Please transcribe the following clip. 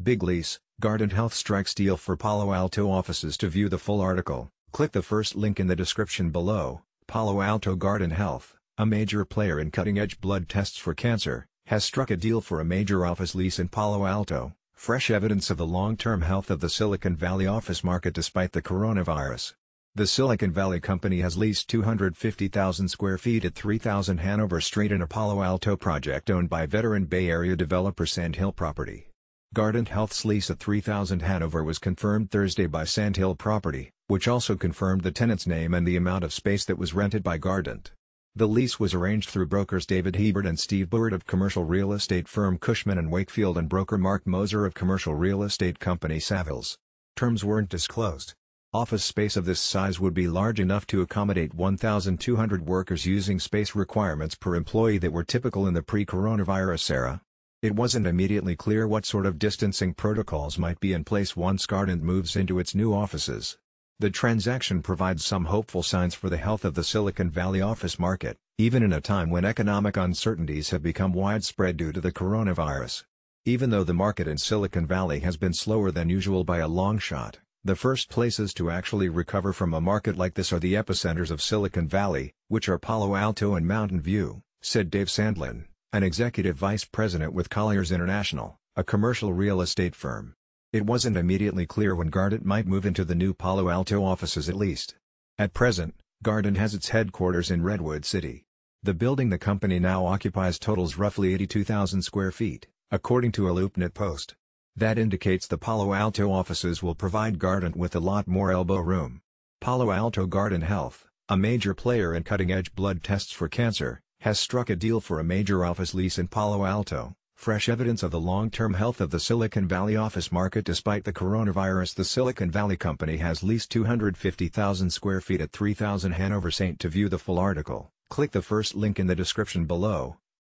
Big Lease, Garden Health Strikes Deal for Palo Alto Offices To view the full article, click the first link in the description below. Palo Alto Garden Health, a major player in cutting-edge blood tests for cancer, has struck a deal for a major office lease in Palo Alto, fresh evidence of the long-term health of the Silicon Valley office market despite the coronavirus. The Silicon Valley company has leased 250,000 square feet at 3000 Hanover Street in a Palo Alto project owned by veteran Bay Area developer Sand Hill Property. Guardant Health's lease at 3000 Hanover was confirmed Thursday by Sandhill Property, which also confirmed the tenant's name and the amount of space that was rented by Guardant. The lease was arranged through brokers David Hebert and Steve Beward of commercial real estate firm Cushman & Wakefield and broker Mark Moser of commercial real estate company Savills. Terms weren't disclosed. Office space of this size would be large enough to accommodate 1,200 workers using space requirements per employee that were typical in the pre-coronavirus era, it wasn't immediately clear what sort of distancing protocols might be in place once Gardant moves into its new offices. The transaction provides some hopeful signs for the health of the Silicon Valley office market, even in a time when economic uncertainties have become widespread due to the coronavirus. Even though the market in Silicon Valley has been slower than usual by a long shot, the first places to actually recover from a market like this are the epicenters of Silicon Valley, which are Palo Alto and Mountain View, said Dave Sandlin an executive vice president with Colliers International, a commercial real estate firm. It wasn't immediately clear when Garden might move into the new Palo Alto offices at least. At present, Garden has its headquarters in Redwood City. The building the company now occupies totals roughly 82,000 square feet, according to a LoopNet post. That indicates the Palo Alto offices will provide Garden with a lot more elbow room. Palo Alto Garden Health, a major player in cutting-edge blood tests for cancer, has struck a deal for a major office lease in Palo Alto, fresh evidence of the long-term health of the Silicon Valley office market despite the coronavirus the Silicon Valley company has leased 250,000 square feet at 3000 Hanover St. To view the full article, click the first link in the description below.